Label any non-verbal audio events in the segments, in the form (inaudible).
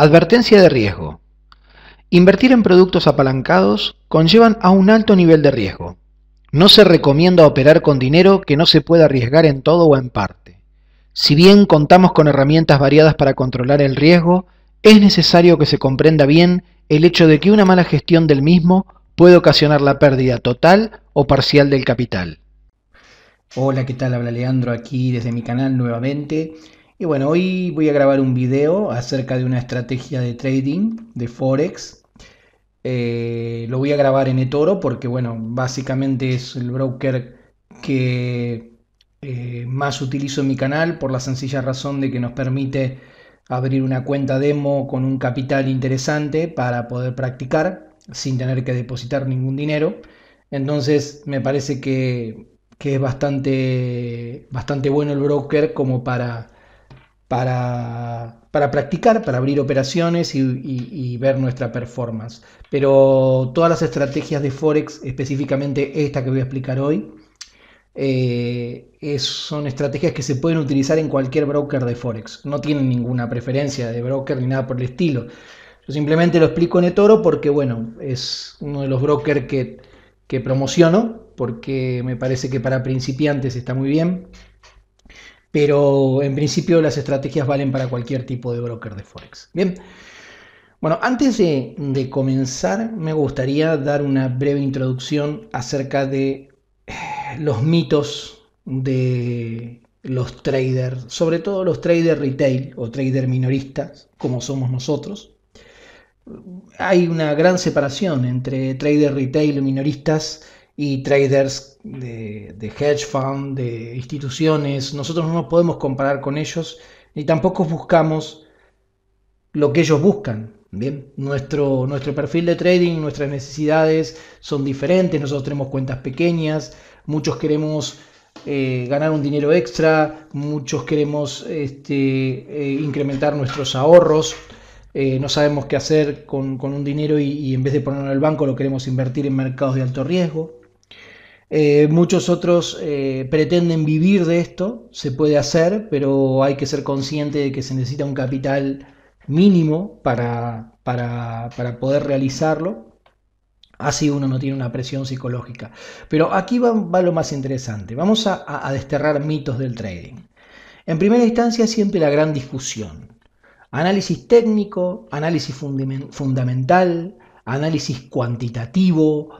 Advertencia de riesgo. Invertir en productos apalancados conllevan a un alto nivel de riesgo. No se recomienda operar con dinero que no se pueda arriesgar en todo o en parte. Si bien contamos con herramientas variadas para controlar el riesgo, es necesario que se comprenda bien el hecho de que una mala gestión del mismo puede ocasionar la pérdida total o parcial del capital. Hola, ¿qué tal? Habla Leandro aquí desde mi canal nuevamente. Y bueno, hoy voy a grabar un video acerca de una estrategia de trading de Forex. Eh, lo voy a grabar en eToro porque, bueno, básicamente es el broker que eh, más utilizo en mi canal por la sencilla razón de que nos permite abrir una cuenta demo con un capital interesante para poder practicar sin tener que depositar ningún dinero. Entonces me parece que, es bastante, bastante bueno el broker como para para, practicar, para abrir operaciones y, ver nuestra performance. Pero todas las estrategias de Forex, específicamente esta que voy a explicar hoy, eh, son estrategias que se pueden utilizar en cualquier broker de Forex. No tienen ninguna preferencia de broker ni nada por el estilo. Yo simplemente lo explico en eToro porque, bueno, es uno de los brokers que promociono, porque me parece que para principiantes está muy bien pero en principio las estrategias valen para cualquier tipo de broker de Forex. Bien. Bueno, antes de, comenzar, me gustaría dar una breve introducción acerca de eh, los mitos de los traders, sobre todo los traders retail o traders minoristas, como somos nosotros. Hay una gran separación entre traders retail y minoristas y traders de, hedge fund, de instituciones. Nosotros no nos podemos comparar con ellos ni tampoco buscamos lo que ellos buscan. Bien, nuestro, nuestro perfil de trading, nuestras necesidades son diferentes, nosotros tenemos cuentas pequeñas, muchos queremos eh, ganar un dinero extra, muchos queremos este, eh, incrementar nuestros ahorros, eh, no sabemos qué hacer con, un dinero y, en vez de ponerlo en el banco lo queremos invertir en mercados de alto riesgo. Eh, muchos otros eh, pretenden vivir de esto, se puede hacer, pero hay que ser consciente de que se necesita un capital mínimo para, para, poder realizarlo. Así uno no tiene una presión psicológica. Pero aquí va, lo más interesante. Vamos a, a desterrar mitos del trading. En primera instancia siempre la gran discusión. Análisis técnico, análisis fundamental, análisis cuantitativo,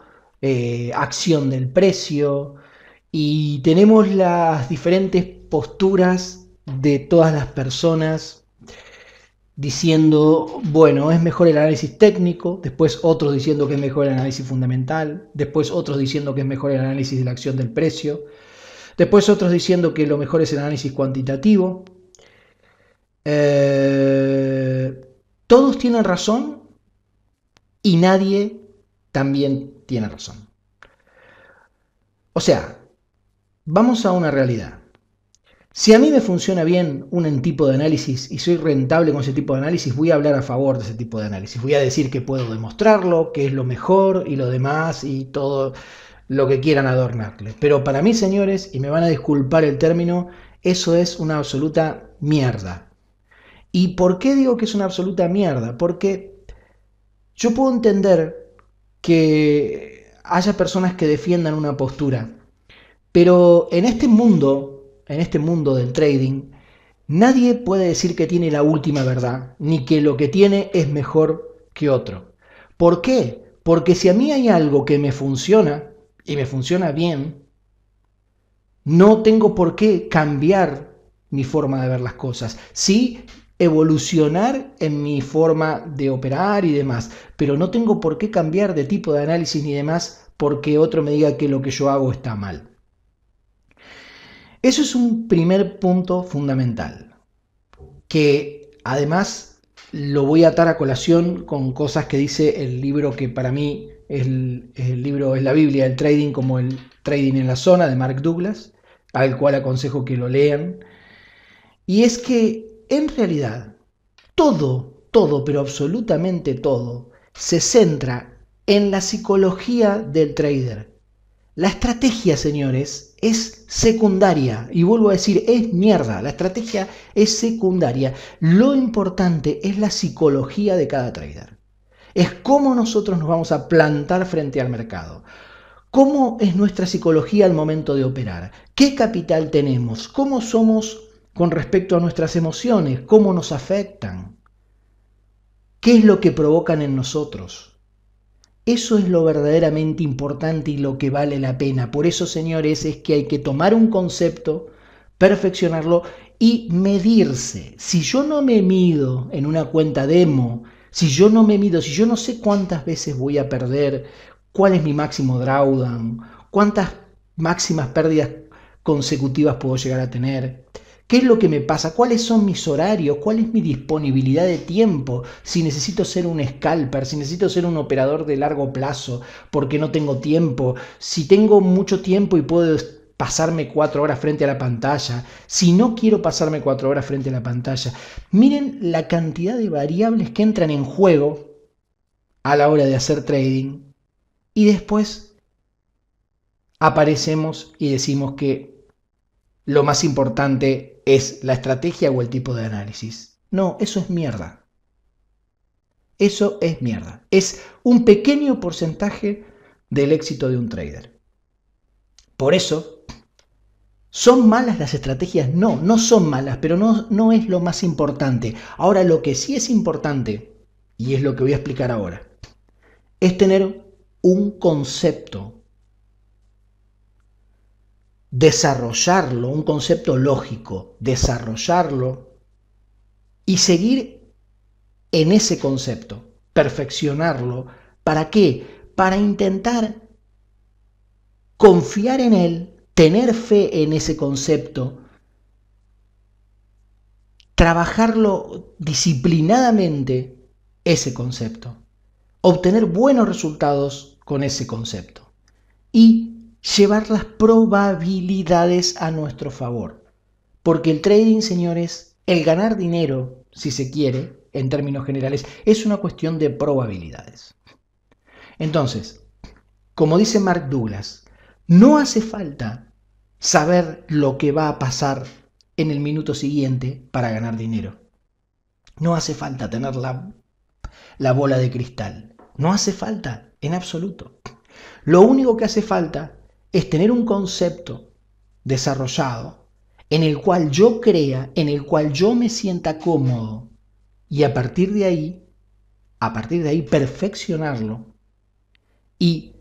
eh, acción del precio y tenemos las diferentes posturas de todas las personas diciendo, bueno, es mejor el análisis técnico, después otros diciendo que es mejor el análisis fundamental, después otros diciendo que es mejor el análisis de la acción del precio, después otros diciendo que lo mejor es el análisis cuantitativo. Eh, todos tienen razón y nadie también tiene razón. O sea, vamos a una realidad. Si a mí me funciona bien un tipo de análisis y soy rentable con ese tipo de análisis, voy a hablar a favor de ese tipo de análisis. Voy a decir que puedo demostrarlo, que es lo mejor y lo demás y todo lo que quieran adornarle. Pero para mí, señores, y me van a disculpar el término, eso es una absoluta mierda. ¿Y por qué digo que es una absoluta mierda? Porque yo puedo entender que haya personas que defiendan una postura. Pero en este mundo, en este mundo del trading, nadie puede decir que tiene la última verdad, ni que lo que tiene es mejor que otro. ¿Por qué? Porque si a mí hay algo que me funciona, y me funciona bien, no tengo por qué cambiar mi forma de ver las cosas. Sí, evolucionar en mi forma de operar y demás, pero no tengo por qué cambiar de tipo de análisis ni demás porque otro me diga que lo que yo hago está mal. Eso es un primer punto fundamental, que además lo voy a atar a colación con cosas que dice el libro que para mí es el, libro, es la Biblia del trading como el trading en la zona de Mark Douglas, al cual aconsejo que lo lean. Y es que en realidad todo, todo, pero absolutamente todo, se centra en la psicología del trader. La estrategia, señores, es secundaria. Y vuelvo a decir, es mierda. La estrategia es secundaria. Lo importante es la psicología de cada trader. Es cómo nosotros nos vamos a plantar frente al mercado. ¿Cómo es nuestra psicología al momento de operar? ¿Qué capital tenemos? ¿Cómo somos con respecto a nuestras emociones, cómo nos afectan, qué es lo que provocan en nosotros. Eso es lo verdaderamente importante y lo que vale la pena. Por eso, señores, es que hay que tomar un concepto, perfeccionarlo y medirse. Si yo no me mido en una cuenta demo, si yo no me mido, si yo no sé cuántas veces voy a perder, cuál es mi máximo drawdown, cuántas máximas pérdidas consecutivas puedo llegar a tener, ¿Qué es lo que me pasa? ¿Cuáles son mis horarios? ¿Cuál es mi disponibilidad de tiempo? Si necesito ser un scalper, si necesito ser un operador de largo plazo, porque no tengo tiempo, si tengo mucho tiempo y puedo pasarme cuatro horas frente a la pantalla, si no quiero pasarme cuatro horas frente a la pantalla. Miren la cantidad de variables que entran en juego a la hora de hacer trading y después aparecemos y decimos que lo más importante es la estrategia o el tipo de análisis. No, eso es mierda. Eso es mierda. Es un pequeño porcentaje del éxito de un trader. Por eso, ¿son malas las estrategias? No, no son malas, pero no, no es lo más importante. Ahora, lo que sí es importante, y es lo que voy a explicar ahora, es tener un concepto desarrollarlo, un concepto lógico, desarrollarlo y seguir en ese concepto, perfeccionarlo. ¿Para qué? Para intentar confiar en él, tener fe en ese concepto, trabajarlo disciplinadamente ese concepto, obtener buenos resultados con ese concepto. Y llevar las probabilidades a nuestro favor. Porque el trading, señores, el ganar dinero, si se quiere, en términos generales, es una cuestión de probabilidades. Entonces, como dice Mark Douglas, no hace falta saber lo que va a pasar en el minuto siguiente para ganar dinero. No hace falta tener la, la bola de cristal. No hace falta, en absoluto. Lo único que hace falta es tener un concepto desarrollado en el cual yo crea, en el cual yo me sienta cómodo y a partir de ahí, a partir de ahí perfeccionarlo y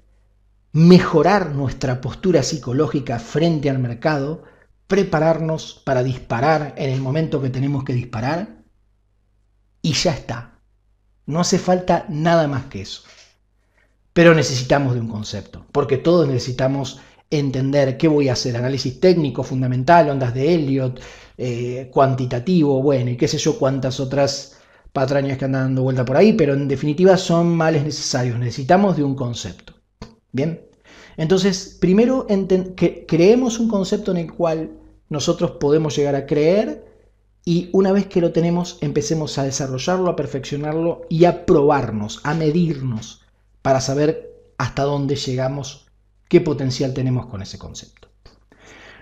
mejorar nuestra postura psicológica frente al mercado, prepararnos para disparar en el momento que tenemos que disparar y ya está. No hace falta nada más que eso pero necesitamos de un concepto, porque todos necesitamos entender qué voy a hacer, análisis técnico fundamental, ondas de Elliot, eh, cuantitativo, bueno, y qué sé yo cuántas otras patrañas que andan dando vuelta por ahí, pero en definitiva son males necesarios, necesitamos de un concepto. Bien, entonces primero creemos un concepto en el cual nosotros podemos llegar a creer y una vez que lo tenemos empecemos a desarrollarlo, a perfeccionarlo y a probarnos, a medirnos para saber hasta dónde llegamos, qué potencial tenemos con ese concepto.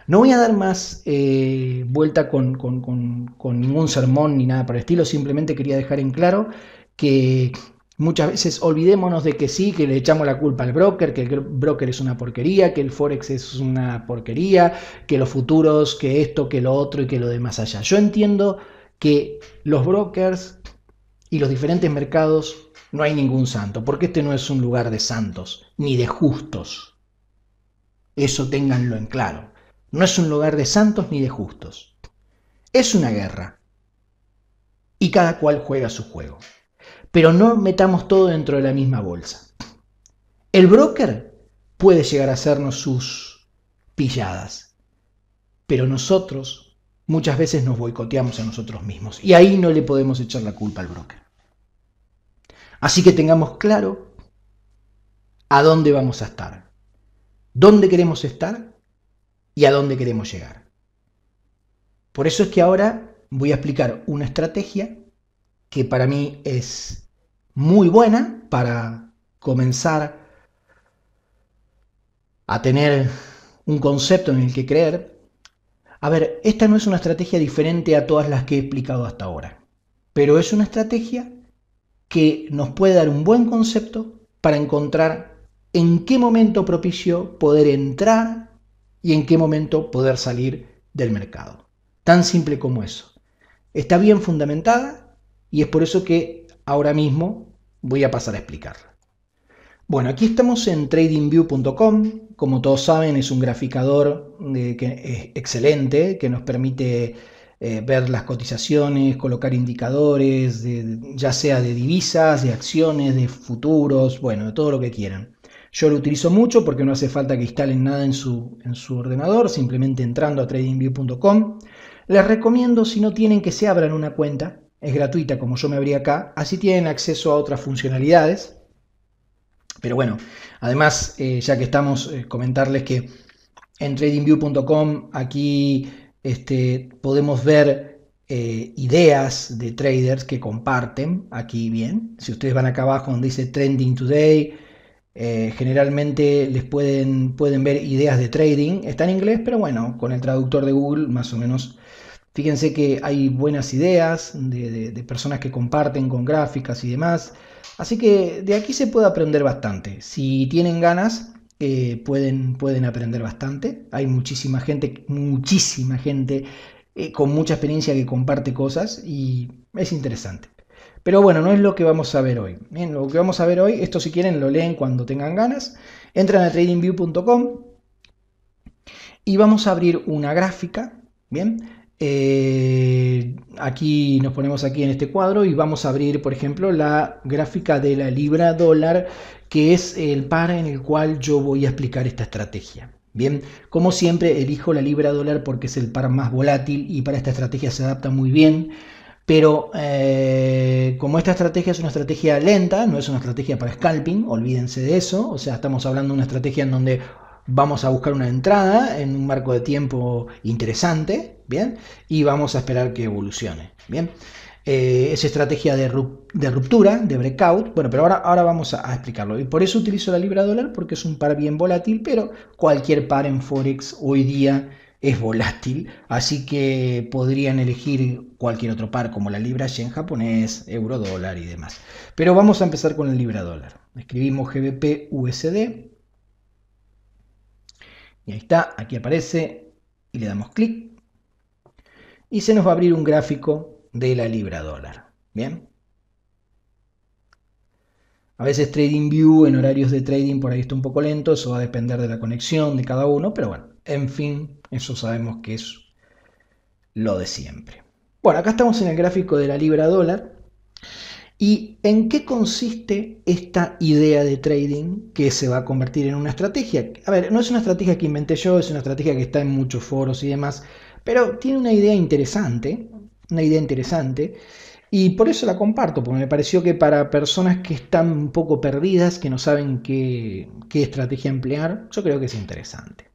No voy a dar más eh, vuelta con, con, ningún sermón ni nada por el estilo, simplemente quería dejar en claro que muchas veces olvidémonos de que sí, que le echamos la culpa al broker, que el broker es una porquería, que el forex es una porquería, que los futuros, que esto, que lo otro y que lo demás allá. Yo entiendo que los brokers y los diferentes mercados no hay ningún santo, porque este no es un lugar de santos, ni de justos. Eso ténganlo en claro. No es un lugar de santos ni de justos. Es una guerra. Y cada cual juega su juego. Pero no metamos todo dentro de la misma bolsa. El broker puede llegar a hacernos sus pilladas. Pero nosotros muchas veces nos boicoteamos a nosotros mismos. Y ahí no le podemos echar la culpa al broker. Así que tengamos claro a dónde vamos a estar, dónde queremos estar y a dónde queremos llegar. Por eso es que ahora voy a explicar una estrategia que para mí es muy buena para comenzar a tener un concepto en el que creer. A ver, esta no es una estrategia diferente a todas las que he explicado hasta ahora, pero es una estrategia que nos puede dar un buen concepto para encontrar en qué momento propicio poder entrar y en qué momento poder salir del mercado. Tan simple como eso. Está bien fundamentada y es por eso que ahora mismo voy a pasar a explicarla. Bueno, aquí estamos en tradingview.com. Como todos saben, es un graficador eh, que es excelente que nos permite eh, ver las cotizaciones, colocar indicadores, ya sea de divisas, de acciones, de futuros, bueno, de todo lo que quieran. Yo lo utilizo mucho porque no hace falta que instalen nada en su, ordenador, simplemente entrando a tradingview.com. Les recomiendo, si no tienen, que se abran una cuenta, es gratuita como yo me abrí acá, así tienen acceso a otras funcionalidades. Pero bueno, además, eh, ya que estamos, eh, comentarles que en tradingview.com aquí este, podemos ver eh, ideas de traders que comparten aquí bien. Si ustedes van acá abajo donde dice Trending Today, eh, generalmente les pueden, pueden ver ideas de trading. Está en inglés, pero bueno, con el traductor de Google más o menos. Fíjense que hay buenas ideas de, personas que comparten con gráficas y demás. Así que de aquí se puede aprender bastante. Si tienen ganas, eh, pueden, pueden aprender bastante. Hay muchísima gente, muchísima gente eh, con mucha experiencia que comparte cosas y es interesante. Pero bueno, no es lo que vamos a ver hoy. Bien, lo que vamos a ver hoy, esto si quieren lo leen cuando tengan ganas. Entran a tradingview.com y vamos a abrir una gráfica, ¿bien? Eh, aquí nos ponemos aquí en este cuadro y vamos a abrir, por ejemplo, la gráfica de la libra dólar, que es el par en el cual yo voy a explicar esta estrategia. Bien, como siempre elijo la libra dólar porque es el par más volátil y para esta estrategia se adapta muy bien. Pero eh, como esta estrategia es una estrategia lenta, no es una estrategia para scalping, olvídense de eso. O sea, estamos hablando de una estrategia en donde vamos a buscar una entrada en un marco de tiempo interesante, ¿bien? Y vamos a esperar que evolucione, ¿bien? Eh, Esa estrategia de, ruptura, de breakout, bueno, pero ahora, ahora vamos a, explicarlo. Y por eso utilizo la libra dólar, porque es un par bien volátil, pero cualquier par en Forex hoy día es volátil, así que podrían elegir cualquier otro par, como la libra yen japonés, euro dólar y demás. Pero vamos a empezar con la libra dólar. Escribimos GBP USD y ahí está, aquí aparece y le damos clic. Y se nos va a abrir un gráfico de la libra dólar. Bien. A veces TradingView en horarios de trading por ahí está un poco lento, eso va a depender de la conexión de cada uno, pero bueno, en fin, eso sabemos que es lo de siempre. Bueno, acá estamos en el gráfico de la libra dólar. ¿Y en qué consiste esta idea de trading que se va a convertir en una estrategia? A ver, no es una estrategia que inventé yo, es una estrategia que está en muchos foros y demás, pero tiene una idea interesante, una idea interesante, y por eso la comparto, porque me pareció que para personas que están un poco perdidas, que no saben qué, qué estrategia emplear, yo creo que es interesante.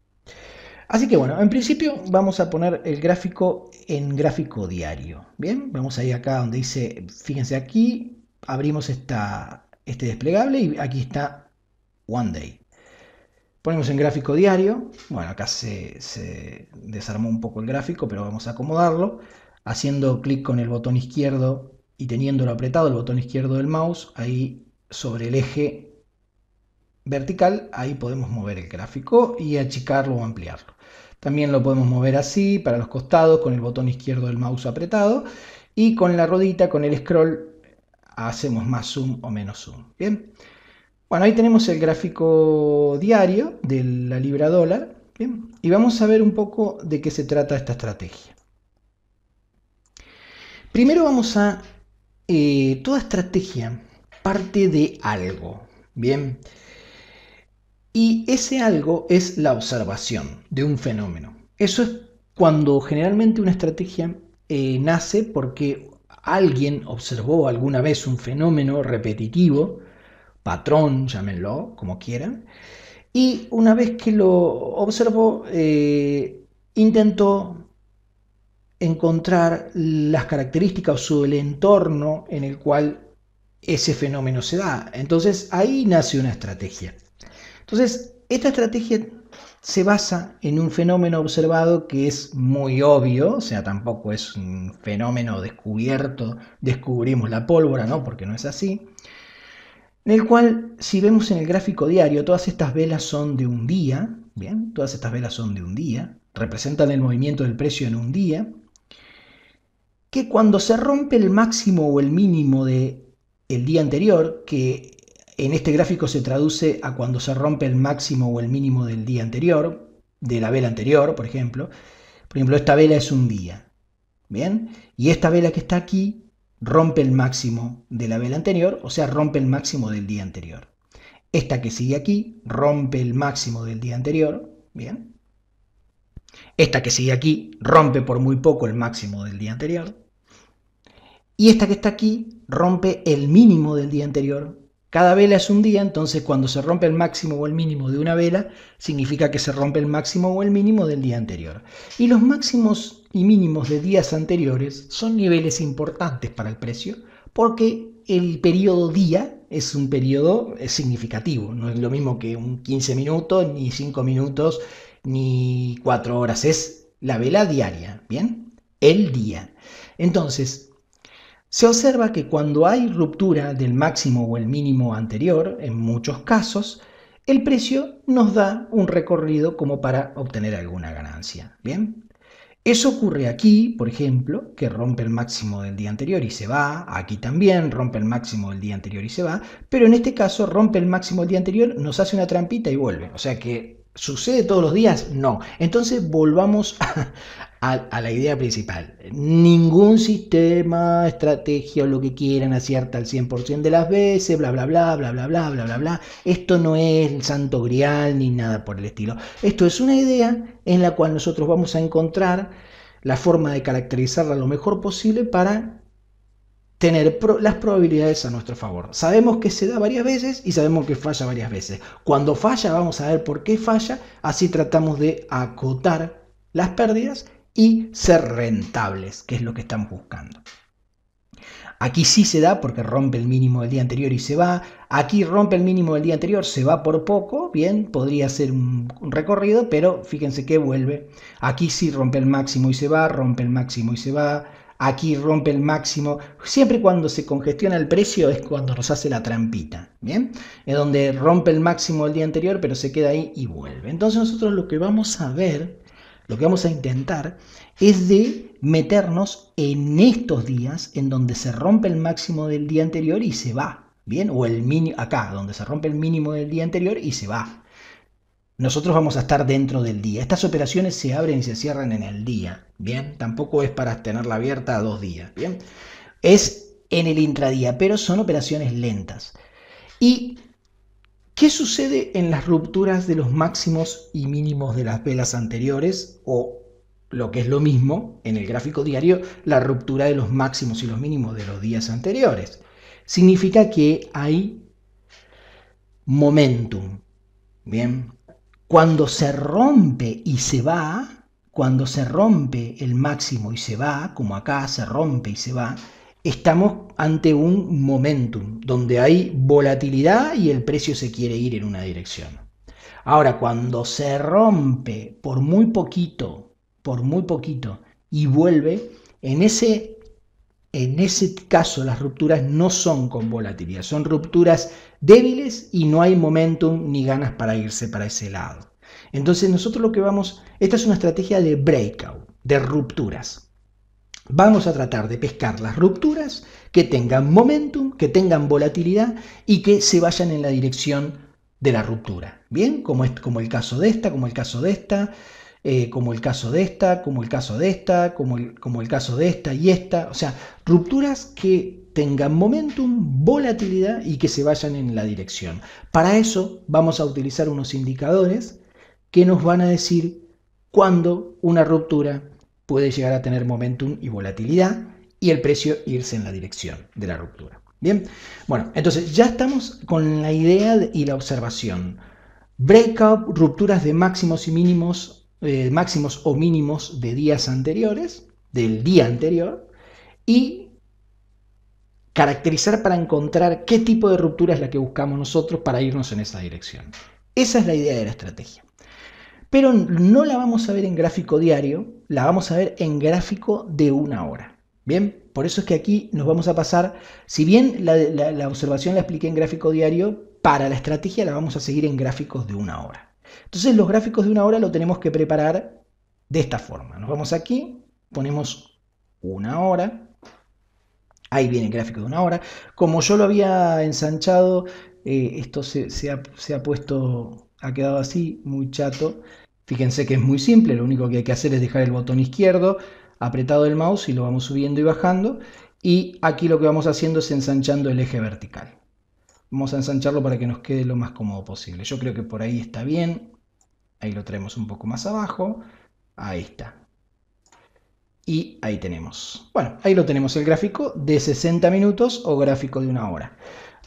Así que bueno, en principio vamos a poner el gráfico en gráfico diario. Bien, vamos a ir acá donde dice, fíjense aquí, abrimos esta, este desplegable y aquí está One Day. Ponemos en gráfico diario, bueno, acá se, se desarmó un poco el gráfico, pero vamos a acomodarlo. Haciendo clic con el botón izquierdo y teniéndolo apretado, el botón izquierdo del mouse, ahí sobre el eje vertical, ahí podemos mover el gráfico y achicarlo o ampliarlo. También lo podemos mover así, para los costados, con el botón izquierdo del mouse apretado y con la rodita, con el scroll, hacemos más zoom o menos zoom. Bien. Bueno, ahí tenemos el gráfico diario de la libra dólar. Bien. Y vamos a ver un poco de qué se trata esta estrategia. Primero vamos a... Eh, toda estrategia parte de algo. Bien. Y ese algo es la observación de un fenómeno. Eso es cuando generalmente una estrategia eh, nace porque alguien observó alguna vez un fenómeno repetitivo, patrón, llámenlo, como quieran, y una vez que lo observó, eh, intentó encontrar las características o el entorno en el cual ese fenómeno se da. Entonces ahí nace una estrategia. Entonces, esta estrategia se basa en un fenómeno observado que es muy obvio, o sea, tampoco es un fenómeno descubierto, descubrimos la pólvora, ¿no? Porque no es así. En el cual, si vemos en el gráfico diario, todas estas velas son de un día, ¿bien? Todas estas velas son de un día, representan el movimiento del precio en un día, que cuando se rompe el máximo o el mínimo de el día anterior, que en este gráfico se traduce a cuando se rompe el máximo o el mínimo del día anterior, de la vela anterior, por ejemplo. Por ejemplo, esta vela es un día. ¿Bien? Y esta vela que está aquí rompe el máximo de la vela anterior, o sea, rompe el máximo del día anterior. Esta que sigue aquí rompe el máximo del día anterior. ¿Bien? Esta que sigue aquí rompe por muy poco el máximo del día anterior. Y esta que está aquí rompe el mínimo del día anterior, cada vela es un día, entonces cuando se rompe el máximo o el mínimo de una vela, significa que se rompe el máximo o el mínimo del día anterior. Y los máximos y mínimos de días anteriores son niveles importantes para el precio porque el periodo día es un periodo significativo, no es lo mismo que un 15 minutos, ni 5 minutos, ni 4 horas, es la vela diaria, ¿bien? El día. Entonces, se observa que cuando hay ruptura del máximo o el mínimo anterior, en muchos casos, el precio nos da un recorrido como para obtener alguna ganancia. Bien, eso ocurre aquí, por ejemplo, que rompe el máximo del día anterior y se va, aquí también rompe el máximo del día anterior y se va, pero en este caso rompe el máximo del día anterior, nos hace una trampita y vuelve. O sea que ¿Sucede todos los días? No. Entonces volvamos (laughs) a, la idea principal. Ningún sistema, estrategia o lo que quieran acierta al 100% de las veces, bla, bla, bla, bla, bla, bla, bla, bla, bla. Esto no es el santo grial ni nada por el estilo. Esto es una idea en la cual nosotros vamos a encontrar la forma de caracterizarla lo mejor posible para tener las probabilidades a nuestro favor. Sabemos que se da varias veces y sabemos que falla varias veces. Cuando falla vamos a ver por qué falla, así tratamos de acotar las pérdidas y ser rentables, que es lo que estamos buscando. Aquí sí se da porque rompe el mínimo del día anterior y se va. Aquí rompe el mínimo del día anterior, se va por poco. Bien, podría ser un recorrido, pero fíjense que vuelve. Aquí sí rompe el máximo y se va, rompe el máximo y se va aquí rompe el máximo. Siempre cuando se congestiona el precio es cuando nos hace la trampita, ¿bien? Es donde rompe el máximo el día anterior, pero se queda ahí y vuelve. Entonces nosotros lo que vamos a ver, lo que vamos a intentar, es de meternos en estos días en donde se rompe el máximo del día anterior y se va, ¿bien? O el mínimo, acá, donde se rompe el mínimo del día anterior y se va, nosotros vamos a estar dentro del día. Estas operaciones se abren y se cierran en el día, ¿bien? Tampoco es para tenerla abierta a dos días, ¿bien? Es en el intradía, pero son operaciones lentas. ¿Y qué sucede en las rupturas de los máximos y mínimos de las velas anteriores o lo que es lo mismo en el gráfico diario, la ruptura de los máximos y los mínimos de los días anteriores. Significa que hay momentum. Bien, cuando se rompe y se va, cuando se rompe el máximo y se va, como acá se rompe y se va, estamos ante un momentum donde hay volatilidad y el precio se quiere ir en una dirección. Ahora, cuando se rompe por muy poquito, por muy poquito, y vuelve, en ese, en ese caso las rupturas no son con volatilidad, son rupturas débiles y no hay momentum ni ganas para irse para ese lado. Entonces nosotros lo que vamos, esta es una estrategia de breakout, de rupturas. Vamos a tratar de pescar las rupturas que tengan momentum, que tengan volatilidad y que se vayan en la dirección de la ruptura. Bien, como, es, como el caso de esta, como el caso de esta, eh, como el caso de esta, como el caso de esta, como el, como el caso de esta y esta. O sea, rupturas que tengan momentum, volatilidad y que se vayan en la dirección. Para eso vamos a utilizar unos indicadores que nos van a decir cuándo una ruptura puede llegar a tener momentum y volatilidad y el precio irse en la dirección de la ruptura. Bien, bueno, entonces ya estamos con la idea y la observación. Breakout, rupturas de máximos y mínimos, eh, máximos o mínimos de días anteriores, del día anterior, y caracterizar para encontrar qué tipo de ruptura es la que buscamos nosotros para irnos en esa dirección. Esa es la idea de la estrategia. Pero no la vamos a ver en gráfico diario, la vamos a ver en gráfico de una hora. Bien, por eso es que aquí nos vamos a pasar, si bien la, observación la expliqué en gráfico diario, para la estrategia la vamos a seguir en gráficos de una hora. Entonces los gráficos de una hora lo tenemos que preparar de esta forma. Nos vamos aquí, ponemos una hora, Ahí viene el gráfico de una hora. Como yo lo había ensanchado, eh, esto se, ha, puesto, ha quedado así, muy chato. Fíjense que es muy simple, lo único que hay que hacer es dejar el botón izquierdo apretado el mouse y lo vamos subiendo y bajando. Y aquí lo que vamos haciendo es ensanchando el eje vertical. Vamos a ensancharlo para que nos quede lo más cómodo posible. Yo creo que por ahí está bien. Ahí lo traemos un poco más abajo. Ahí está. Y ahí tenemos. Bueno, ahí lo tenemos el gráfico de 60 minutos o gráfico de una hora.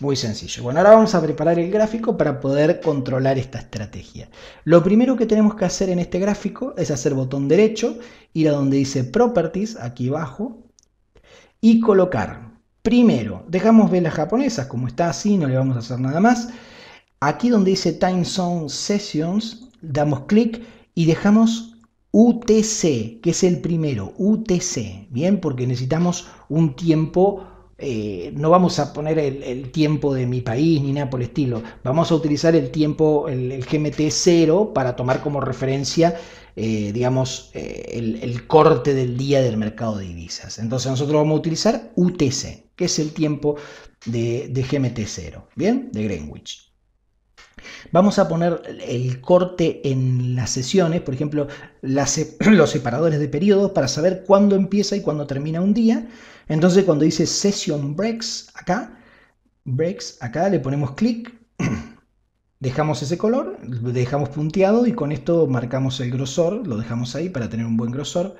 Muy sencillo. Bueno, ahora vamos a preparar el gráfico para poder controlar esta estrategia. Lo primero que tenemos que hacer en este gráfico es hacer botón derecho, ir a donde dice Properties, aquí abajo, y colocar. Primero, dejamos ver las japonesas, como está así, no le vamos a hacer nada más. Aquí donde dice Time Zone Sessions, damos clic y dejamos UTC, que es el primero, UTC, ¿bien? Porque necesitamos un tiempo, eh, no vamos a poner el, tiempo de mi país ni nada por el estilo, vamos a utilizar el tiempo, el, GMT 0 para tomar como referencia, eh, digamos, eh, el, corte del día del mercado de divisas. Entonces nosotros vamos a utilizar UTC, que es el tiempo de GMT 0, ¿bien? De Greenwich. Vamos a poner el corte en las sesiones, por ejemplo, (clears throat) los separadores de periodos para saber cuándo empieza y cuándo termina un día. Entonces cuando dice session breaks acá, breaks acá le ponemos clic, (clears throat) dejamos ese color, dejamos punteado y con esto marcamos el grosor, lo dejamos ahí para tener un buen grosor.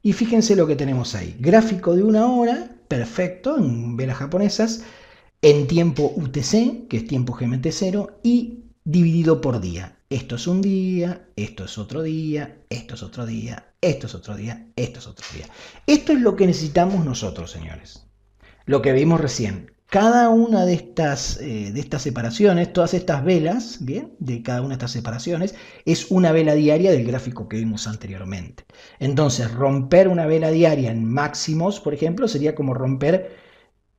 Y fíjense lo que tenemos ahí, gráfico de una hora, perfecto, en velas japonesas, en tiempo UTC, que es tiempo GMT0, y dividido por día. Esto es un día, esto es otro día, esto es otro día, esto es otro día, esto es otro día. Esto es lo que necesitamos nosotros, señores. Lo que vimos recién. Cada una de estas, eh, de estas separaciones, todas estas velas, ¿bien? De cada una de estas separaciones, es una vela diaria del gráfico que vimos anteriormente. Entonces, romper una vela diaria en máximos, por ejemplo, sería como romper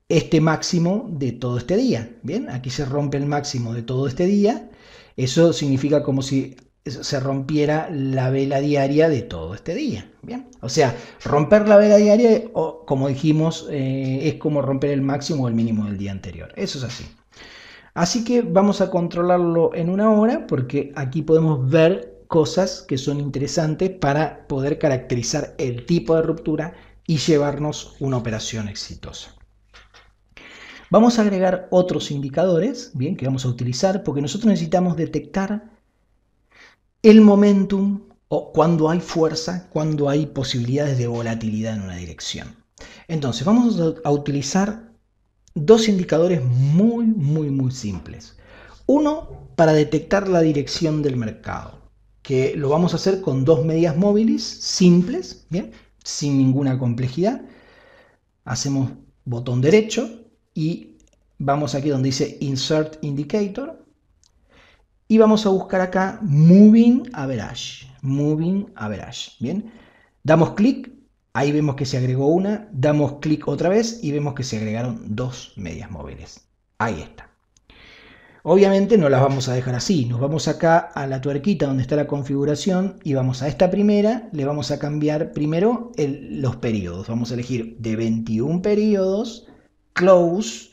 este máximo de todo este día. Bien, aquí se rompe el máximo de todo este día. Eso significa como si se rompiera la vela diaria de todo este día. Bien, o sea, romper la vela diaria, o, como dijimos, eh, es como romper el máximo o el mínimo del día anterior. Eso es así. Así que vamos a controlarlo en una hora porque aquí podemos ver cosas que son interesantes para poder caracterizar el tipo de ruptura y llevarnos una operación exitosa. Vamos a agregar otros indicadores, bien, que vamos a utilizar porque nosotros necesitamos detectar el momentum o cuando hay fuerza, cuando hay posibilidades de volatilidad en una dirección. Entonces, vamos a utilizar dos indicadores muy, muy, muy simples. Uno, para detectar la dirección del mercado, que lo vamos a hacer con dos medias móviles simples, bien, sin ninguna complejidad. Hacemos botón derecho, y vamos aquí donde dice Insert Indicator y vamos a buscar acá Moving Average. Moving Average. Bien, damos clic, ahí vemos que se agregó una, damos clic otra vez y vemos que se agregaron dos medias móviles. Ahí está. Obviamente no las vamos a dejar así, nos vamos acá a la tuerquita donde está la configuración y vamos a esta primera, le vamos a cambiar primero los periodos, vamos a elegir de 21 periodos close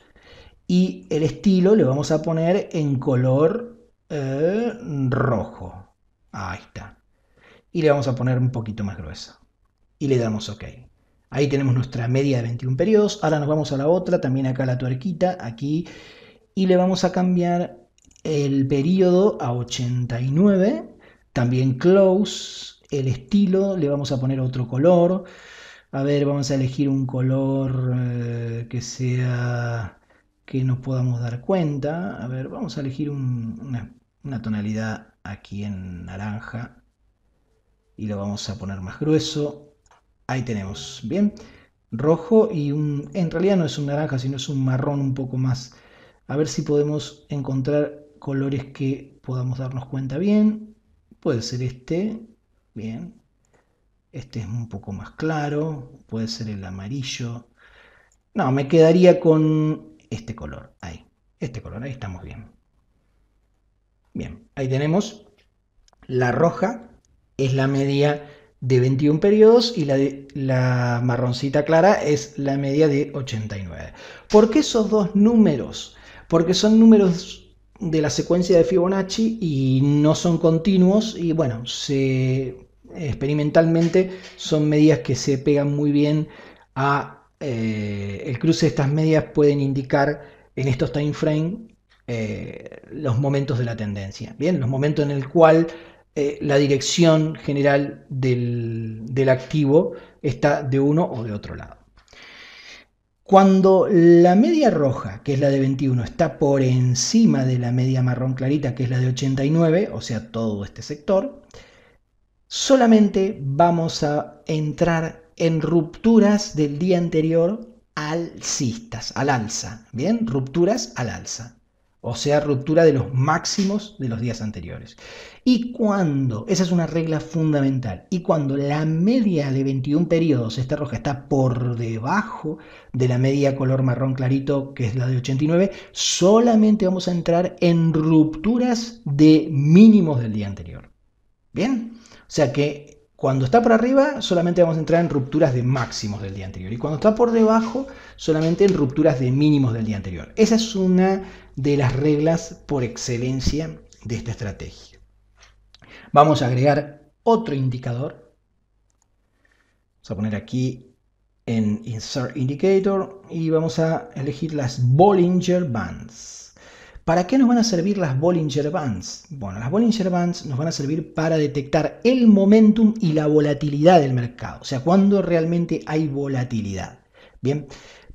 y el estilo le vamos a poner en color eh, rojo. Ahí está. Y le vamos a poner un poquito más grueso Y le damos OK. Ahí tenemos nuestra media de 21 periodos. Ahora nos vamos a la otra, también acá la tuerquita, aquí. Y le vamos a cambiar el periodo a 89. También close. El estilo le vamos a poner otro color. A ver, vamos a elegir un color eh, que sea que nos podamos dar cuenta. A ver, vamos a elegir una, una tonalidad aquí en naranja y lo vamos a poner más grueso. Ahí tenemos, bien, rojo y un, en realidad no es un naranja, sino es un marrón un poco más. A ver si podemos encontrar colores que podamos darnos cuenta bien. Puede ser este, bien, este es un poco más claro, puede ser el amarillo. No, me quedaría con este color, ahí. Este color, ahí estamos bien. Bien, ahí tenemos. La roja es la media de 21 periodos y la, marroncita clara es la media de 89. ¿Por qué esos dos números? Porque son números de la secuencia de Fibonacci y no son continuos y bueno, se experimentalmente son medidas que se pegan muy bien a eh, el cruce de estas medias pueden indicar en estos time frame eh, los momentos de la tendencia, bien, los momentos en el cual eh, la dirección general del, del activo está de uno o de otro lado. Cuando la media roja, que es la de 21, está por encima de la media marrón clarita, que es la de 89, o sea, todo este sector, solamente vamos a entrar en rupturas del día anterior alcistas, al alza. Bien, rupturas al alza. O sea, ruptura de los máximos de los días anteriores. Y cuando, esa es una regla fundamental, y cuando la media de 21 periodos, esta roja, está por debajo de la media color marrón clarito, que es la de 89, solamente vamos a entrar en rupturas de mínimos del día anterior. ¿Bien? O sea que cuando está por arriba solamente vamos a entrar en rupturas de máximos del día anterior y cuando está por debajo solamente en rupturas de mínimos del día anterior. Esa es una de las reglas por excelencia de esta estrategia. Vamos a agregar otro indicador. Vamos a poner aquí en Insert Indicator y vamos a elegir las Bollinger Bands. ¿Para qué nos van a servir las Bollinger Bands? Bueno, las Bollinger Bands nos van a servir para detectar el momentum y la volatilidad del mercado, o sea, cuando realmente hay volatilidad. Bien,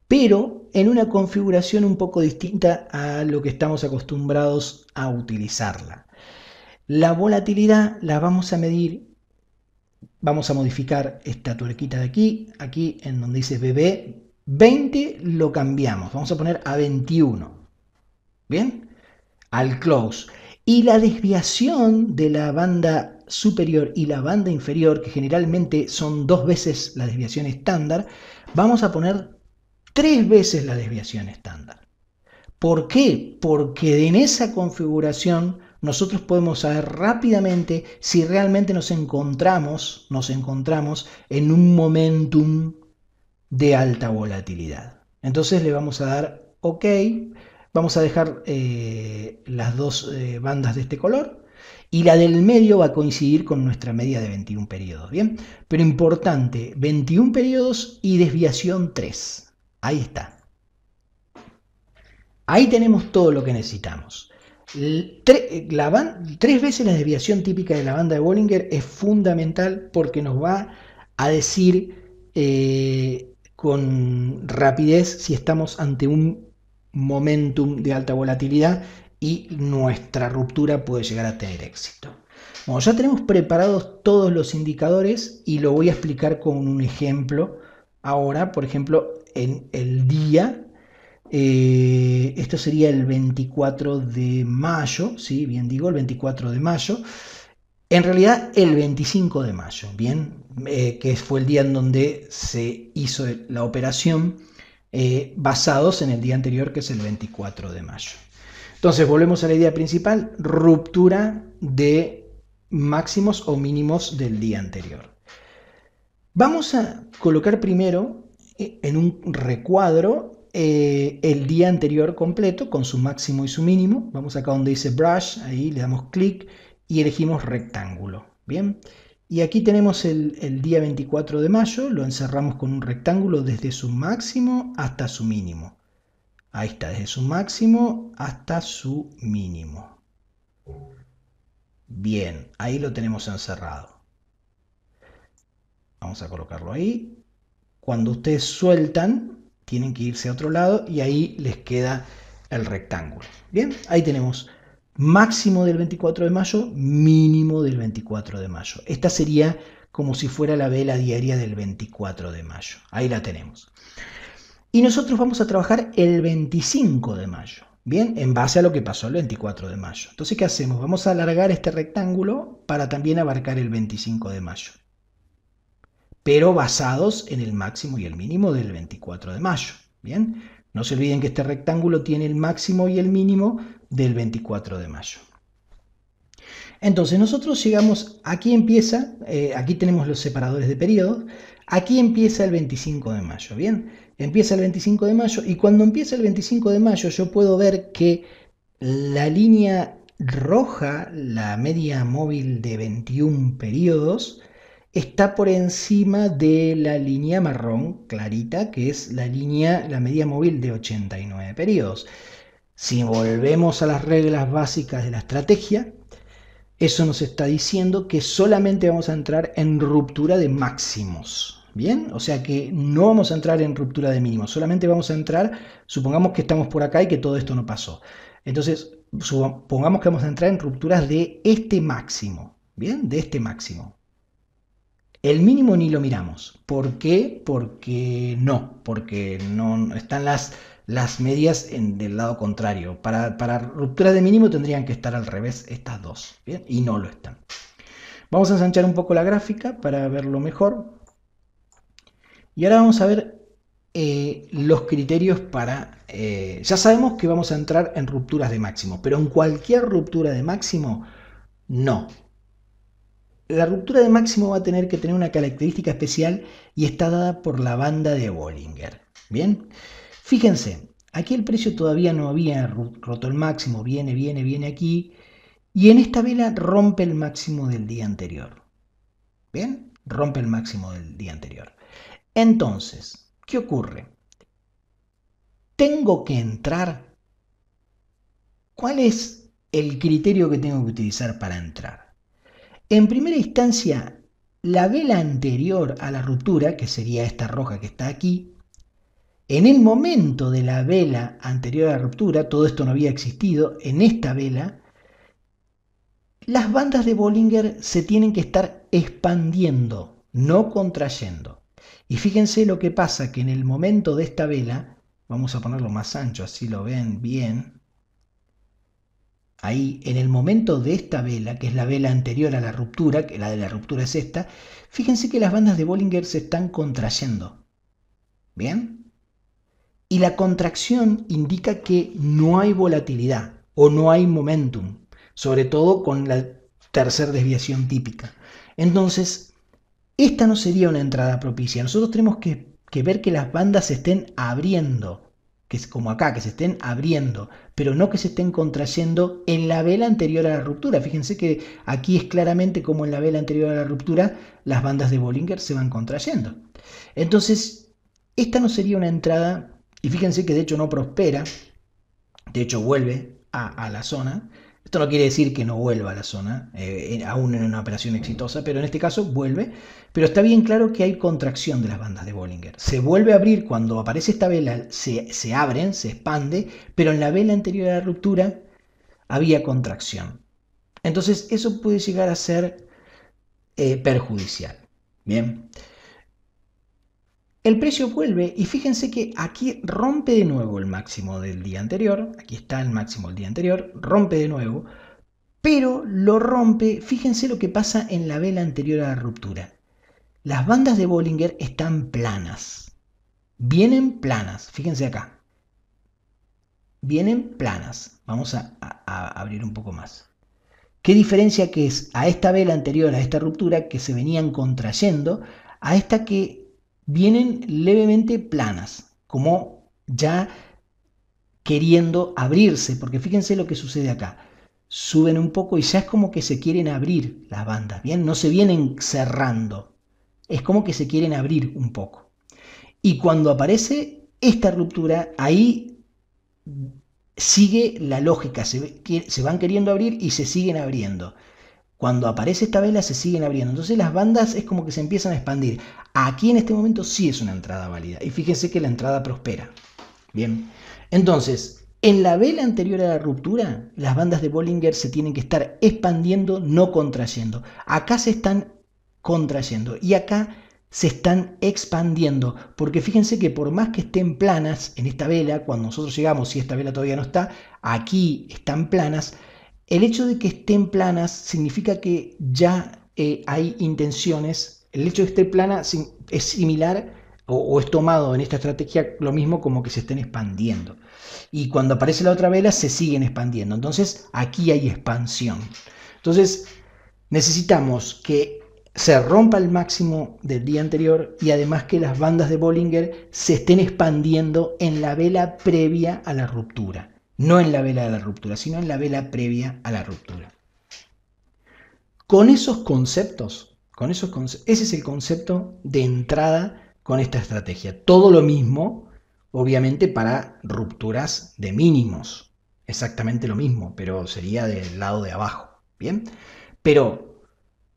pero en una configuración un poco distinta a lo que estamos acostumbrados a utilizarla. La volatilidad la vamos a medir vamos a modificar esta tuerquita de aquí, aquí en donde dice BB, 20 lo cambiamos, vamos a poner a 21. Bien, al close. Y la desviación de la banda superior y la banda inferior, que generalmente son dos veces la desviación estándar, vamos a poner tres veces la desviación estándar. ¿Por qué? Porque en esa configuración nosotros podemos saber rápidamente si realmente nos encontramos, nos encontramos en un momentum de alta volatilidad. Entonces le vamos a dar OK Vamos a dejar eh, las dos eh, bandas de este color y la del medio va a coincidir con nuestra media de 21 periodos, ¿bien? Pero importante, 21 periodos y desviación 3. Ahí está. Ahí tenemos todo lo que necesitamos. Eh, tres veces la desviación típica de la banda de Bollinger es fundamental porque nos va a decir con rapidez si estamos ante un momentum de alta volatilidad y nuestra ruptura puede llegar a tener éxito. Bueno, ya tenemos preparados todos los indicadores y lo voy a explicar con un ejemplo. Ahora, por ejemplo, en el día, eh, esto sería el 24 de mayo, ¿sí? Bien digo, el 24 de mayo. En realidad, el 25 de mayo, ¿bien? Eh, que fue el día en donde se hizo la operación eh, basados en el día anterior, que es el 24 de mayo. Entonces, volvemos a la idea principal, ruptura de máximos o mínimos del día anterior. Vamos a colocar primero eh, en un recuadro eh, el día anterior completo con su máximo y su mínimo. Vamos acá donde dice brush, ahí le damos clic y elegimos rectángulo. Bien. Y aquí tenemos el, día 24 de mayo, lo encerramos con un rectángulo desde su máximo hasta su mínimo. Ahí está, desde su máximo hasta su mínimo. Bien, ahí lo tenemos encerrado. Vamos a colocarlo ahí. Cuando ustedes sueltan, tienen que irse a otro lado y ahí les queda el rectángulo. Bien, ahí tenemos máximo del 24 de mayo, mínimo del 24 de mayo. Esta sería como si fuera la vela diaria del 24 de mayo. Ahí la tenemos. Y nosotros vamos a trabajar el 25 de mayo, ¿bien? En base a lo que pasó el 24 de mayo. Entonces, ¿qué hacemos? Vamos a alargar este rectángulo para también abarcar el 25 de mayo, pero basados en el máximo y el mínimo del 24 de mayo, ¿bien? No se olviden que este rectángulo tiene el máximo y el mínimo del 24 de mayo. Entonces nosotros llegamos, aquí empieza, eh, aquí tenemos los separadores de periodos, aquí empieza el 25 de mayo, ¿bien? Empieza el 25 de mayo y cuando empieza el 25 de mayo yo puedo ver que la línea roja, la media móvil de 21 periodos, está por encima de la línea marrón clarita, que es la línea, la media móvil de 89 periodos. Si volvemos a las reglas básicas de la estrategia, eso nos está diciendo que solamente vamos a entrar en ruptura de máximos. Bien, o sea que no vamos a entrar en ruptura de mínimos, solamente vamos a entrar, supongamos que estamos por acá y que todo esto no pasó. Entonces, supongamos que vamos a entrar en rupturas de este máximo, bien, de este máximo. El mínimo ni lo miramos. ¿Por qué? Porque no, porque no están las las medias en, del lado contrario. Para, para ruptura de mínimo tendrían que estar al revés estas dos, Y no lo están. Vamos a ensanchar un poco la gráfica para verlo mejor. Y ahora vamos a ver eh, los criterios para... Eh, ya sabemos que vamos a entrar en rupturas de máximo, pero en cualquier ruptura de máximo, no. La ruptura de máximo va a tener que tener una característica especial y está dada por la banda de Bollinger. Bien. Fíjense, aquí el precio todavía no había roto el máximo, viene, viene, viene aquí, y en esta vela rompe el máximo del día anterior. ¿Bien? Rompe el máximo del día anterior. Entonces, ¿qué ocurre? ¿Tengo que entrar? ¿Cuál es el criterio que tengo que utilizar para entrar? En primera instancia, la vela anterior a la ruptura, que sería esta roja que está aquí, en el momento de la vela anterior a la ruptura, todo esto no había existido, en esta vela, las bandas de Bollinger se tienen que estar expandiendo, no contrayendo. Y fíjense lo que pasa, que en el momento de esta vela, vamos a ponerlo más ancho, así lo ven bien, ahí, en el momento de esta vela, que es la vela anterior a la ruptura, que la de la ruptura es esta, fíjense que las bandas de Bollinger se están contrayendo. ¿Bien? Y la contracción indica que no hay volatilidad o no hay momentum, sobre todo con la tercera desviación típica. Entonces, esta no sería una entrada propicia. Nosotros tenemos que, ver que las bandas se estén abriendo, que es como acá, que se estén abriendo, pero no que se estén contrayendo en la vela anterior a la ruptura. Fíjense que aquí es claramente como en la vela anterior a la ruptura las bandas de Bollinger se van contrayendo. Entonces, esta no sería una entrada y fíjense que de hecho no prospera, de hecho vuelve a, la zona. Esto no quiere decir que no vuelva a la zona, eh, aún en una operación exitosa, pero en este caso vuelve. Pero está bien claro que hay contracción de las bandas de Bollinger. Se vuelve a abrir cuando aparece esta vela, se, abren, se expande, pero en la vela anterior a la ruptura había contracción. Entonces eso puede llegar a ser eh, perjudicial. Bien. El precio vuelve y fíjense que aquí rompe de nuevo el máximo del día anterior, aquí está el máximo del día anterior, rompe de nuevo, pero lo rompe, fíjense lo que pasa en la vela anterior a la ruptura. Las bandas de Bollinger están planas, vienen planas, fíjense acá, vienen planas, vamos a, abrir un poco más. ¿Qué diferencia que es a esta vela anterior, a esta ruptura que se venían contrayendo, a esta que vienen levemente planas, como ya queriendo abrirse, porque fíjense lo que sucede acá. Suben un poco y ya es como que se quieren abrir las bandas, ¿bien? No se vienen cerrando, es como que se quieren abrir un poco. Y cuando aparece esta ruptura, ahí sigue la lógica, se, se van queriendo abrir y se siguen abriendo. Cuando aparece esta vela se siguen abriendo. Entonces las bandas es como que se empiezan a expandir. Aquí en este momento sí es una entrada válida. Y fíjense que la entrada prospera. Bien. Entonces, en la vela anterior a la ruptura, las bandas de Bollinger se tienen que estar expandiendo, no contrayendo. Acá se están contrayendo y acá se están expandiendo, porque fíjense que por más que estén planas en esta vela, cuando nosotros llegamos, si esta vela todavía no está, aquí están planas, el hecho de que estén planas significa que ya eh, hay intenciones. El hecho de que esté plana es similar o, o, es tomado en esta estrategia lo mismo como que se estén expandiendo. Y cuando aparece la otra vela se siguen expandiendo. Entonces aquí hay expansión. Entonces necesitamos que se rompa el máximo del día anterior y además que las bandas de Bollinger se estén expandiendo en la vela previa a la ruptura no en la vela de la ruptura, sino en la vela previa a la ruptura. Con esos conceptos, con ese es el concepto de entrada con esta estrategia. Todo lo mismo, obviamente, para rupturas de mínimos. Exactamente lo mismo, pero sería del lado de abajo. Bien, pero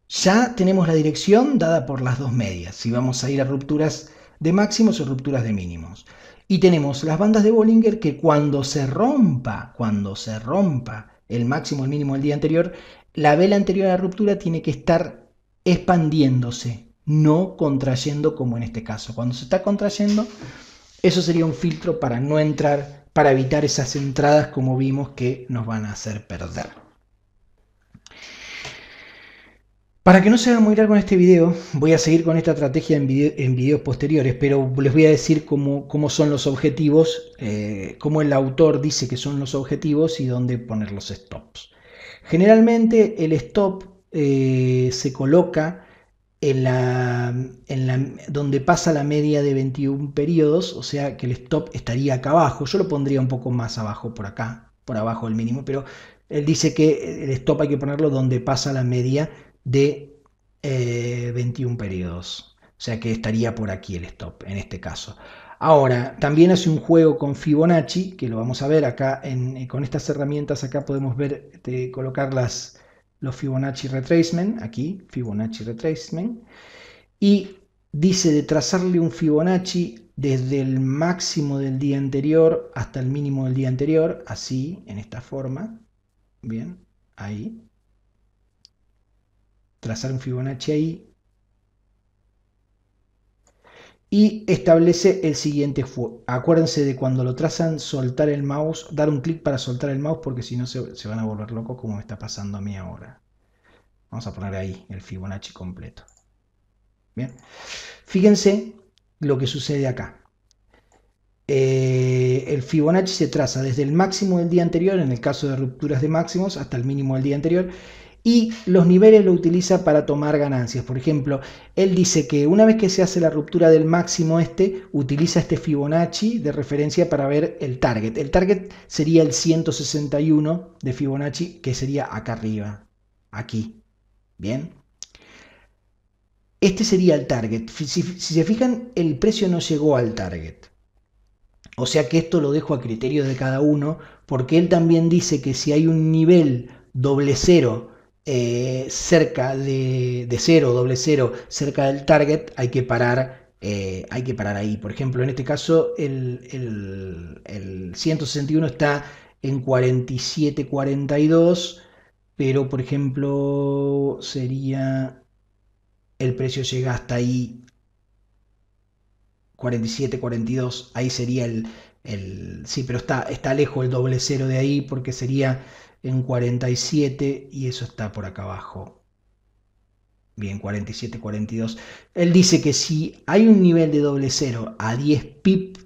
ya tenemos la dirección dada por las dos medias, si vamos a ir a rupturas de máximos o rupturas de mínimos. Y tenemos las bandas de Bollinger que cuando se rompa, cuando se rompa el máximo, el mínimo del día anterior, la vela anterior a la ruptura tiene que estar expandiéndose, no contrayendo como en este caso. Cuando se está contrayendo, eso sería un filtro para no entrar, para evitar esas entradas como vimos que nos van a hacer perder. Para que no sea muy largo en este video, voy a seguir con esta estrategia en, videos posteriores, pero les voy a decir cómo, son los objetivos, eh, cómo el autor dice que son los objetivos y dónde poner los stops. Generalmente el stop eh, se coloca en la, donde pasa la media de 21 periodos, o sea que el stop estaría acá abajo. Yo lo pondría un poco más abajo por acá, por abajo del mínimo, pero él dice que el stop hay que ponerlo donde pasa la media de 21 eh, periodos. O sea que estaría por aquí el stop en este caso. Ahora, también hace un juego con Fibonacci, que lo vamos a ver acá eh, con estas herramientas. Acá podemos ver, colocarlas este, colocar los Fibonacci Retracement, aquí, Fibonacci Retracement. Y dice de trazarle un Fibonacci desde el máximo del día anterior hasta el mínimo del día anterior, así, en esta forma. Bien, ahí trazar un Fibonacci ahí. Y establece el siguiente Acuérdense de cuando lo trazan, soltar el mouse, dar un clic para soltar el mouse, porque si no se, van a volver locos como me está pasando a mí ahora. Vamos a poner ahí el Fibonacci completo. Bien. Fíjense lo que sucede acá. Eh, el Fibonacci se traza desde el máximo del día anterior, en el caso de rupturas de máximos, hasta el mínimo del día anterior, y los niveles lo utiliza para tomar ganancias. Por ejemplo, él dice que una vez que se hace la ruptura del máximo este, utiliza este Fibonacci de referencia para ver el target. El target sería el 161 de Fibonacci, que sería acá arriba, aquí. Bien. Este sería el target. Si, si se fijan, el precio no llegó al target. O sea que esto lo dejo a criterio de cada uno, porque él también dice que si hay un nivel doble cero eh, cerca de, 0, doble cero, cerca del target, hay que parar, eh, hay que parar ahí. Por ejemplo, en este caso el, 161 está en 47.42 pero por ejemplo sería el precio llega hasta ahí 47.42, ahí sería el, el sí, pero está, está lejos el doble cero de ahí porque sería en 47 y eso está por acá abajo. Bien, 47, 42. Él dice que si hay un nivel de doble cero a 10 pip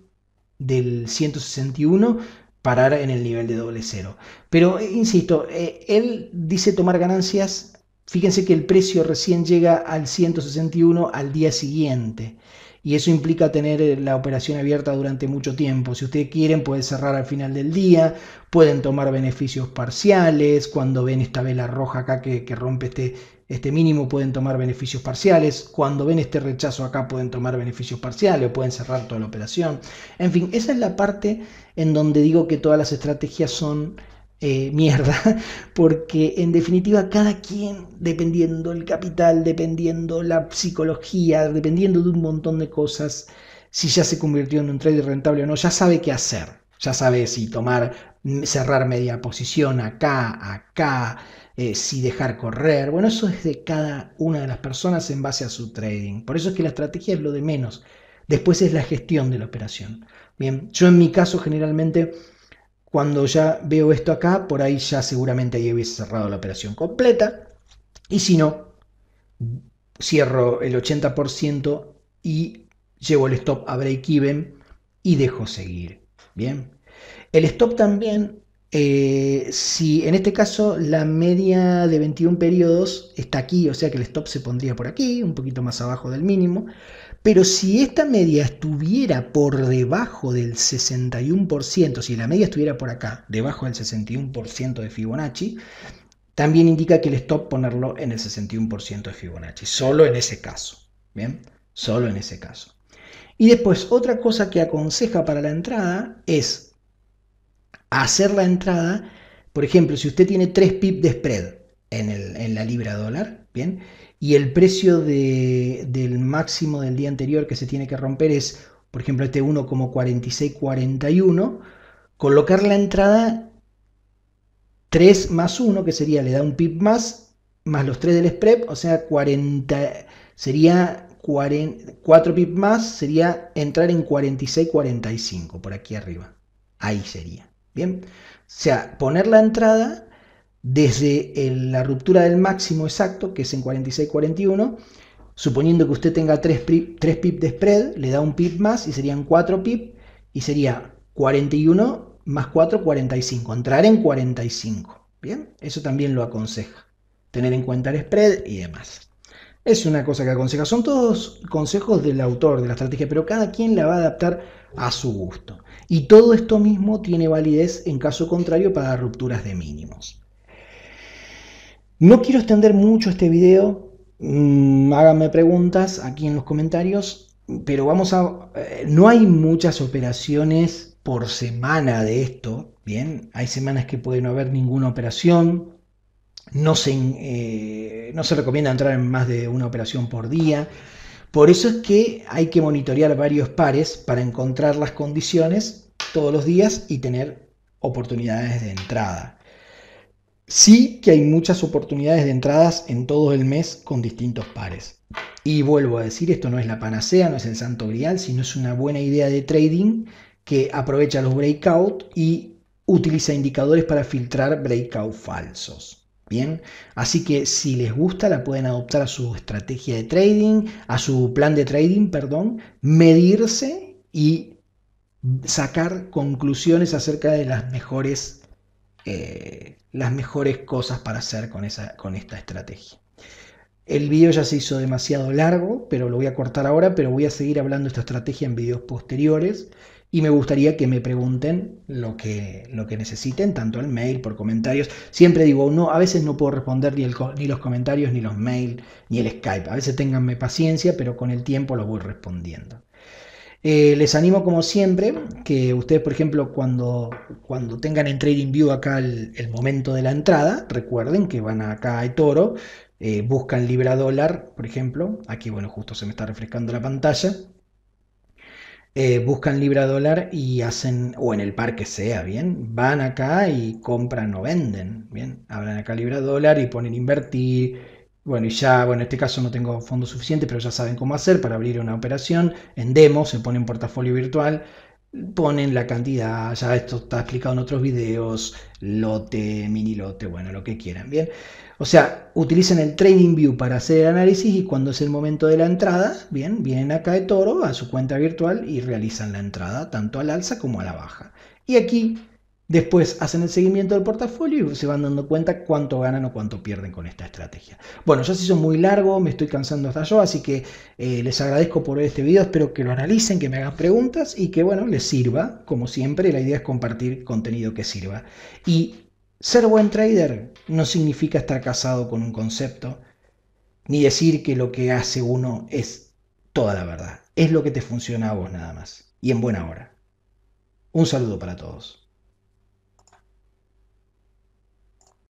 del 161, parar en el nivel de doble cero. Pero, eh, insisto, eh, él dice tomar ganancias. Fíjense que el precio recién llega al 161 al día siguiente y eso implica tener eh, la operación abierta durante mucho tiempo. Si ustedes quieren, pueden cerrar al final del día, pueden tomar beneficios parciales, cuando ven esta vela roja acá que, rompe este, este mínimo pueden tomar beneficios parciales, cuando ven este rechazo acá pueden tomar beneficios parciales o pueden cerrar toda la operación. En fin, esa es la parte en donde digo que todas las estrategias son eh, mierda, (laughs) porque en definitiva cada quien, dependiendo el capital, dependiendo la psicología, dependiendo de un montón de cosas, si ya se convirtió en un trader rentable o no, ya sabe qué hacer. Ya sabe si tomar, mm, cerrar media posición acá, acá, eh, si dejar correr. Bueno, eso es de cada una de las personas en base a su trading. Por eso es que la estrategia es lo de menos. Después es la gestión de la operación. Bien, yo en mi caso generalmente cuando ya veo esto acá, por ahí ya seguramente ahí hubiese cerrado la operación completa. Y si no, cierro el 80% y llevo el stop a break-even y dejo seguir. Bien. El stop también eh, si en este caso la media de 21 periodos está aquí, o sea que el stop se pondría por aquí, un poquito más abajo del mínimo, pero si esta media estuviera por debajo del 61%, si la media estuviera por acá, debajo del 61% de Fibonacci, también indica que el stop ponerlo en el 61% de Fibonacci, solo en ese caso, ¿bien? Solo en ese caso. Y después, otra cosa que aconseja para la entrada es hacer la entrada, por ejemplo, si usted tiene 3 pip de spread en, la libra dólar, ¿bien? Y el precio del máximo del día anterior que se tiene que romper es, por ejemplo, este 1,4641, colocar la entrada 3 más 1, que sería, le da un pip más, más los 3 del spread, o sea, 40, sería 4 pips más sería entrar en 46.45 por aquí arriba. Ahí sería. Bien, o sea, poner la entrada desde la ruptura del máximo exacto, que es en 46.41, suponiendo que usted tenga 3, pip, de spread, le da un pip más y serían 4 pip y sería 41 más 4, 45, entrar en 45. Bien, eso también lo aconseja. Tener en cuenta el spread y demás. Es una cosa que aconseja. Son todos consejos del autor de la estrategia, pero cada quien la va a adaptar a su gusto. Y todo esto mismo tiene validez en caso contrario para rupturas de mínimos. No quiero extender mucho este video, mm, háganme preguntas aquí en los comentarios, pero vamos a... Eh, no hay muchas operaciones por semana de esto, ¿bien? Hay semanas que puede no haber ninguna operación, no eh, no se recomienda entrar en más de una operación por día. Por eso es que hay que monitorear varios pares para encontrar las condiciones todos los días y tener oportunidades de entrada. Sí que hay muchas oportunidades de entradas en todo el mes con distintos pares. Y vuelvo a decir, esto no es la panacea, no es el santo grial, sino es una buena idea de trading que aprovecha los breakouts y utiliza indicadores para filtrar breakouts falsos. Bien, así que si les gusta la pueden adoptar a su estrategia de trading, a su plan de trading, perdón, medirse y sacar conclusiones acerca de las mejores, eh, las mejores cosas para hacer con, esa, con esta estrategia. El video ya se hizo demasiado largo, pero lo voy a cortar ahora, pero voy a seguir hablando de esta estrategia en videos posteriores y me gustaría que me pregunten lo que, lo que necesiten, tanto el mail, por comentarios. Siempre digo, no, a veces no puedo responder ni, ni los comentarios, ni los mail, ni el Skype. A veces ténganme paciencia, pero con el tiempo los voy respondiendo. Eh, les animo como siempre que ustedes, por ejemplo, cuando, cuando tengan en TradingView acá el, momento de la entrada, recuerden que van acá a Toro, eh, buscan libra dólar, por ejemplo. Aquí, bueno, justo se me está refrescando la pantalla eh, buscan libra dólar y hacen, o en el par que sea, bien, van acá y compran o venden, bien, hablan acá libra dólar y ponen invertir. Bueno, y ya, bueno, en este caso no tengo fondos suficientes, pero ya saben cómo hacer para abrir una operación. En demo se pone un portafolio virtual, ponen la cantidad, ya esto está explicado en otros videos, lote, mini lote, bueno, lo que quieran, bien. O sea, utilizan el Trading View para hacer el análisis y cuando es el momento de la entrada, bien, vienen acá de toro a su cuenta virtual y realizan la entrada tanto al alza como a la baja. Y aquí Después hacen el seguimiento del portafolio y se van dando cuenta cuánto ganan o cuánto pierden con esta estrategia. Bueno, ya se hizo muy largo, me estoy cansando hasta yo, así que eh, les agradezco por ver este video, espero que lo analicen, que me hagan preguntas y que, bueno, les sirva. Como siempre, la idea es compartir contenido que sirva. Y ser buen trader no significa estar casado con un concepto, ni decir que lo que hace uno es toda la verdad. Es lo que te funciona a vos nada más. Y en buena hora. Un saludo para todos.